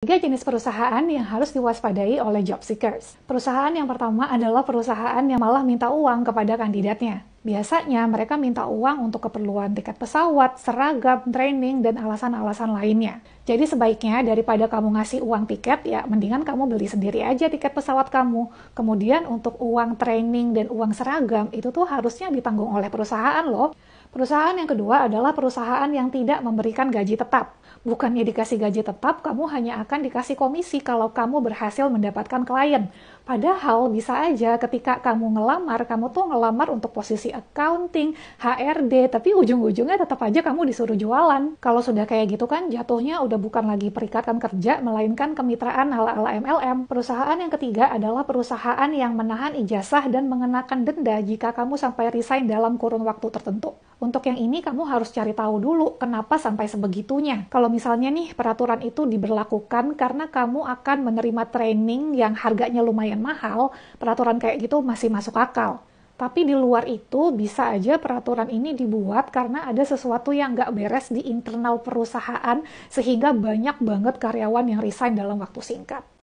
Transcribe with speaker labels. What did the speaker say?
Speaker 1: Tiga jenis perusahaan yang harus diwaspadai oleh job seekers. Perusahaan yang pertama adalah perusahaan yang malah minta uang kepada kandidatnya. Biasanya mereka minta uang untuk keperluan tiket pesawat, seragam, training, dan alasan-alasan lainnya. Jadi sebaiknya daripada kamu ngasih uang tiket, ya mendingan kamu beli sendiri aja tiket pesawat kamu. Kemudian untuk uang training dan uang seragam, itu tuh harusnya ditanggung oleh perusahaan loh. Perusahaan yang kedua adalah perusahaan yang tidak memberikan gaji tetap. Bukannya dikasih gaji tetap, kamu hanya akan dikasih komisi kalau kamu berhasil mendapatkan klien. Padahal bisa aja ketika kamu ngelamar, kamu tuh ngelamar untuk posisi accounting, HRD, tapi ujung-ujungnya tetap aja kamu disuruh jualan. Kalau sudah kayak gitu kan jatuhnya udah bukan lagi perikatan kerja, melainkan kemitraan ala-ala MLM. Perusahaan yang ketiga adalah perusahaan yang menahan ijazah dan mengenakan denda jika kamu sampai resign dalam kurun waktu tertentu. Untuk yang ini kamu harus cari tahu dulu kenapa sampai sebegitunya. Kalau misalnya nih peraturan itu diberlakukan karena kamu akan menerima training yang harganya lumayan mahal, peraturan kayak gitu masih masuk akal. Tapi di luar itu bisa aja peraturan ini dibuat karena ada sesuatu yang nggak beres di internal perusahaan sehingga banyak banget karyawan yang resign dalam waktu singkat.